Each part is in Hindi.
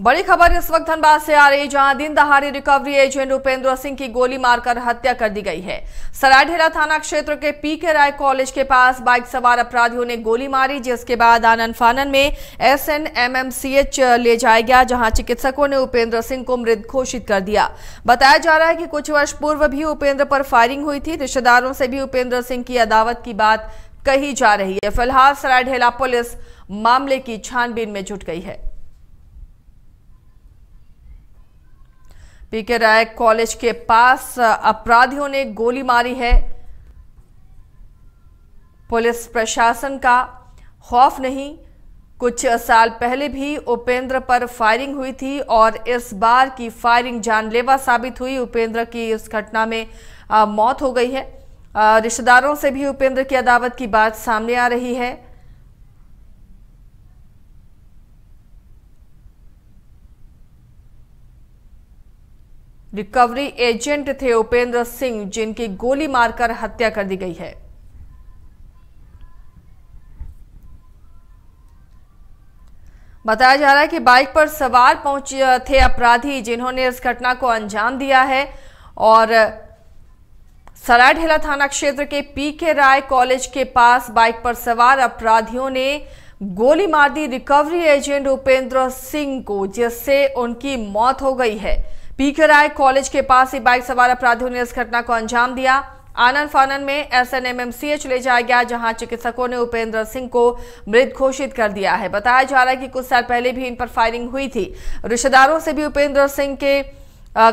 बड़ी खबर इस वक्त धनबाद से आ रही जहां दिन दहाड़ी रिकवरी एजेंट उपेंद्र सिंह की गोली मारकर हत्या कर दी गई है सरायढेरा थाना क्षेत्र के पी के राय कॉलेज के पास बाइक सवार अपराधियों ने गोली मारी जिसके बाद आनंद फानन में S N M M C H ले जाया गया जहां चिकित्सकों ने उपेंद्र सिंह को मृत घोषित कर दिया बताया जा रहा है कि कुछ वर्ष पूर्व भी उपेंद्र पर फायरिंग हुई थी रिश्तेदारों से भी उपेंद्र सिंह की अदावत की बात कही जा रही है फिलहाल सरायढेला पुलिस मामले की छानबीन में जुट गई है पीके राय कॉलेज के पास अपराधियों ने गोली मारी है पुलिस प्रशासन का खौफ नहीं कुछ साल पहले भी उपेंद्र पर फायरिंग हुई थी और इस बार की फायरिंग जानलेवा साबित हुई उपेंद्र की इस घटना में आ, मौत हो गई है रिश्तेदारों से भी उपेंद्र की अदावत की बात सामने आ रही है रिकवरी एजेंट थे उपेंद्र सिंह जिनकी गोली मारकर हत्या कर दी गई है बताया जा रहा है कि बाइक पर सवार पहुंच थे अपराधी जिन्होंने इस घटना को अंजाम दिया है और सरायढेला थाना क्षेत्र के पी के राय कॉलेज के पास बाइक पर सवार अपराधियों ने गोली मार दी रिकवरी एजेंट उपेंद्र सिंह को जिससे उनकी मौत हो गई है राय कॉलेज के पास ही बाइक सवार अपराधियों ने इस घटना को अंजाम दिया आनंद फानन में एसएनएमएमसीएच ले जाया गया जहां चिकित्सकों ने उपेंद्र सिंह को मृत घोषित कर दिया है बताया जा रहा है कि कुछ साल पहले भी इन पर फायरिंग हुई थी रिश्तेदारों से भी उपेंद्र सिंह के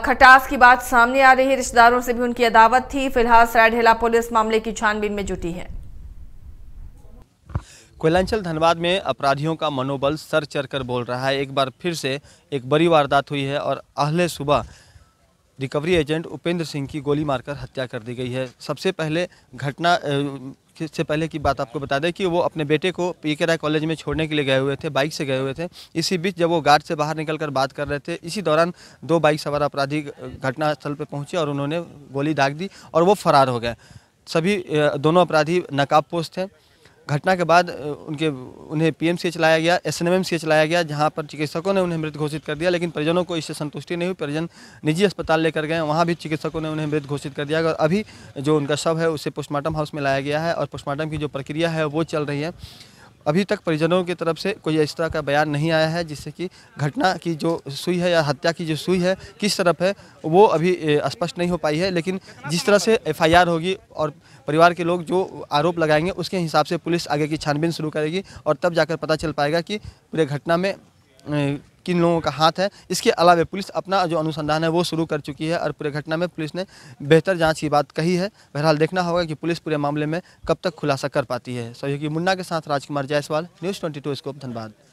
खटास की बात सामने आ रही है रिश्तेदारों से भी उनकी अदावत थी फिलहाल सरायढेला पुलिस मामले की छानबीन में जुटी है कोयलांचल धनबाद में अपराधियों का मनोबल सर चढ़कर बोल रहा है एक बार फिर से एक बड़ी वारदात हुई है और अहले सुबह रिकवरी एजेंट उपेंद्र सिंह की गोली मारकर हत्या कर दी गई है सबसे पहले घटना से पहले की बात आपको बता दें कि वो अपने बेटे को पी के राय कॉलेज में छोड़ने के लिए गए हुए थे बाइक से गए हुए थे इसी बीच जब वो गार्ड से बाहर निकलकर बात कर रहे थे इसी दौरान दो बाइक सवार अपराधी घटनास्थल पर पहुंचे और उन्होंने गोली दाग दी और वो फरार हो गए सभी दोनों अपराधी नकाबपोश थे घटना के बाद उनके उन्हें पीएमसीएच लाया गया एसएनएमएमसीएच लाया गया जहां पर चिकित्सकों ने उन्हें मृत घोषित कर दिया लेकिन परिजनों को इससे संतुष्टि नहीं हुई परिजन निजी अस्पताल लेकर गए वहाँ भी चिकित्सकों ने उन्हें मृत घोषित कर दिया और अभी जो उनका शव है उसे पोस्टमार्टम हाउस में लाया गया है और पोस्टमार्टम की जो प्रक्रिया है वो चल रही है अभी तक परिजनों की तरफ से कोई इस तरह का बयान नहीं आया है जिससे कि घटना की जो सुई है या हत्या की जो सुई है किस तरफ है वो अभी स्पष्ट नहीं हो पाई है लेकिन जिस तरह से एफआईआर होगी और परिवार के लोग जो आरोप लगाएंगे उसके हिसाब से पुलिस आगे की छानबीन शुरू करेगी और तब जाकर पता चल पाएगा कि पूरे घटना में किन लोगों का हाथ है इसके अलावा पुलिस अपना जो अनुसंधान है वो शुरू कर चुकी है और पूरे घटना में पुलिस ने बेहतर जाँच की बात कही है बहरहाल देखना होगा कि पुलिस पूरे मामले में कब तक खुलासा कर पाती है सहयोगी मुन्ना के साथ Rajkumar Jaiswal news twenty scope Dhanbad